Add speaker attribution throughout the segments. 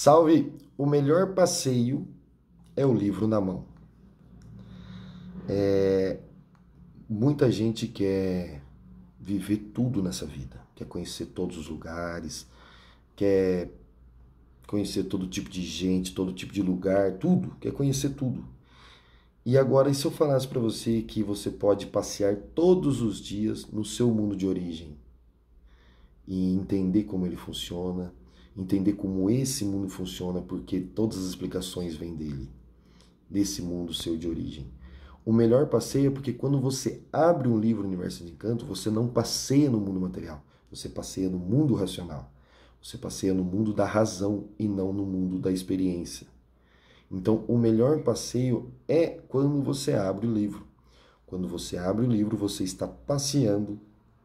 Speaker 1: Salve! O melhor passeio é o livro na mão. É, muita gente quer viver tudo nessa vida, quer conhecer todos os lugares, quer conhecer todo tipo de gente, todo tipo de lugar, tudo, quer conhecer tudo. E agora, e se eu falasse para você que você pode passear todos os dias no seu mundo de origem e entender como ele funciona, entender como esse mundo funciona, porque todas as explicações vêm dele, desse mundo seu de origem. O melhor passeio é porque quando você abre um livro Universo de Encanto, você não passeia no mundo material, você passeia no mundo racional. Você passeia no mundo da razão e não no mundo da experiência. Então, o melhor passeio é quando você abre o livro. Quando você abre o livro, você está passeando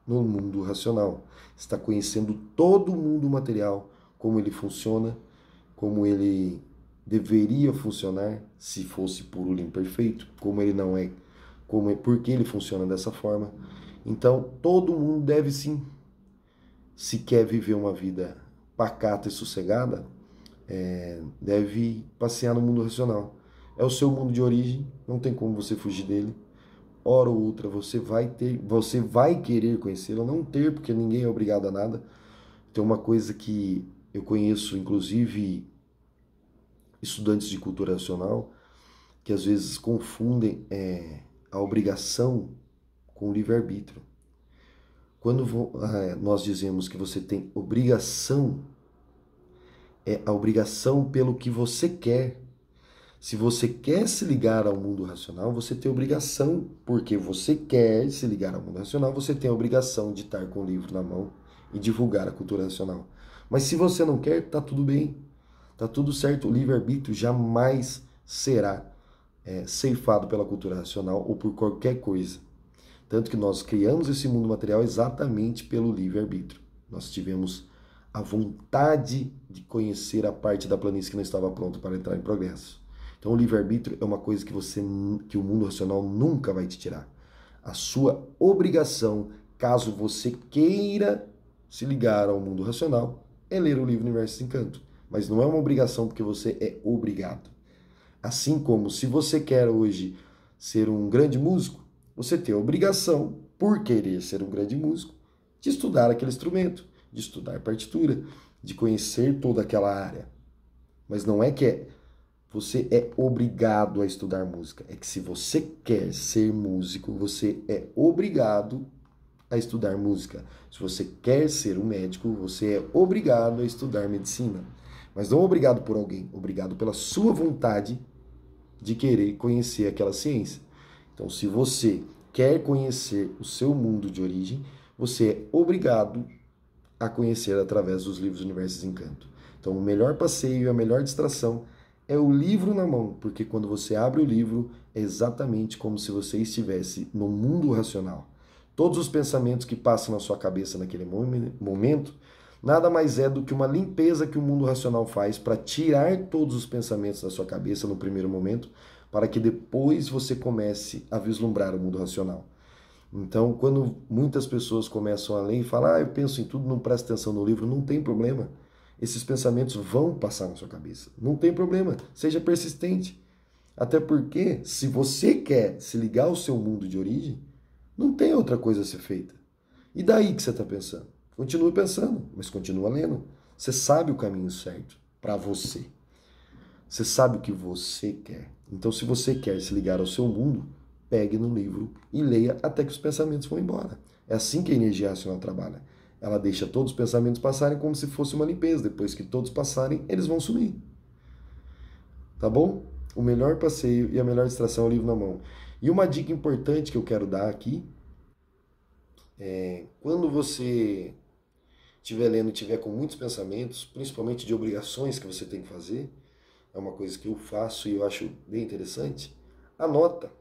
Speaker 1: no mundo racional, está conhecendo todo o mundo material, como ele funciona, como ele deveria funcionar se fosse puro limpo perfeito, como ele não é, como é, porque ele funciona dessa forma. Então, todo mundo deve sim, se quer viver uma vida pacata e sossegada, é, deve passear no mundo racional. É o seu mundo de origem, não tem como você fugir dele. Hora ou outra você vai ter, você vai querer conhecê-lo, não ter, porque ninguém é obrigado a nada. Tem uma coisa que eu conheço, inclusive, estudantes de cultura nacional que às vezes confundem é, a obrigação com o livre-arbítrio. Quando ah, nós dizemos que você tem obrigação, é a obrigação pelo que você quer. Se você quer se ligar ao mundo racional, você tem obrigação, porque você quer se ligar ao mundo racional, você tem a obrigação de estar com o livro na mão e divulgar a cultura nacional. Mas se você não quer, tá tudo bem, tá tudo certo. O livre-arbítrio jamais será é, ceifado pela cultura nacional ou por qualquer coisa. Tanto que nós criamos esse mundo material exatamente pelo livre-arbítrio. Nós tivemos a vontade de conhecer a parte da planície que não estava pronta para entrar em progresso. Então o livre-arbítrio é uma coisa que você que o mundo racional nunca vai te tirar. A sua obrigação, caso você queira se ligar ao mundo racional é ler o livro Universo de Encanto. Mas não é uma obrigação porque você é obrigado. Assim como se você quer hoje ser um grande músico, você tem a obrigação, por querer ser um grande músico, de estudar aquele instrumento, de estudar partitura, de conhecer toda aquela área. Mas não é que é. Você é obrigado a estudar música. É que se você quer ser músico, você é obrigado a estudar música. Se você quer ser um médico, você é obrigado a estudar medicina. Mas não obrigado por alguém, obrigado pela sua vontade de querer conhecer aquela ciência. Então, se você quer conhecer o seu mundo de origem, você é obrigado a conhecer através dos livros Universos Encanto. Então, o melhor passeio, e a melhor distração é o livro na mão, porque quando você abre o livro, é exatamente como se você estivesse no mundo racional. Todos os pensamentos que passam na sua cabeça naquele momento nada mais é do que uma limpeza que o mundo racional faz para tirar todos os pensamentos da sua cabeça no primeiro momento, para que depois você comece a vislumbrar o mundo racional. Então, quando muitas pessoas começam a ler e falar, ah, eu penso em tudo, não presta atenção no livro, não tem problema. Esses pensamentos vão passar na sua cabeça. Não tem problema, seja persistente. Até porque, se você quer se ligar ao seu mundo de origem, não tem outra coisa a ser feita. E daí que você está pensando? Continue pensando, mas continua lendo. Você sabe o caminho certo para você. Você sabe o que você quer. Então, se você quer se ligar ao seu mundo, pegue no livro e leia até que os pensamentos vão embora. É assim que a energia racional trabalha. Ela deixa todos os pensamentos passarem como se fosse uma limpeza. Depois que todos passarem, eles vão sumir. Tá bom? O melhor passeio e a melhor distração é o livro na mão. E uma dica importante que eu quero dar aqui é quando você estiver lendo e tiver com muitos pensamentos, principalmente de obrigações que você tem que fazer, é uma coisa que eu faço e eu acho bem interessante, anota.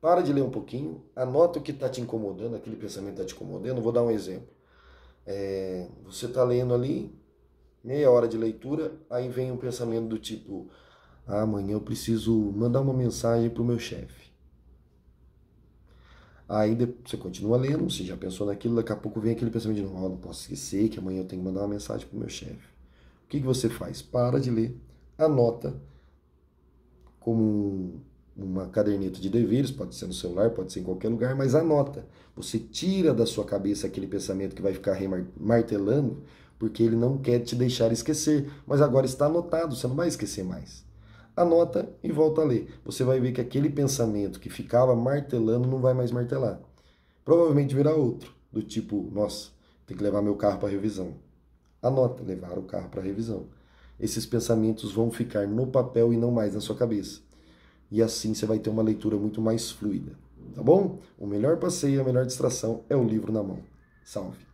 Speaker 1: Para de ler um pouquinho, anota o que está te incomodando, aquele pensamento está te incomodando. Vou dar um exemplo. É, você está lendo ali, meia hora de leitura, aí vem um pensamento do tipo: ah, amanhã eu preciso mandar uma mensagem para o meu chefe. Aí você continua lendo, você já pensou naquilo, daqui a pouco vem aquele pensamento de novo, não posso esquecer que amanhã eu tenho que mandar uma mensagem para o meu chefe. O que, que você faz? Para de ler, anota como uma caderneta de deveres, pode ser no celular, pode ser em qualquer lugar, mas anota. Você tira da sua cabeça aquele pensamento que vai ficar martelando, porque ele não quer te deixar esquecer, mas agora está anotado, você não vai esquecer mais anota e volta a ler. Você vai ver que aquele pensamento que ficava martelando não vai mais martelar. Provavelmente virá outro, do tipo, nossa, tem que levar meu carro para revisão. Anota, levar o carro para revisão. Esses pensamentos vão ficar no papel e não mais na sua cabeça. E assim você vai ter uma leitura muito mais fluida, tá bom? O melhor passeio, a melhor distração é o livro na mão. Salve!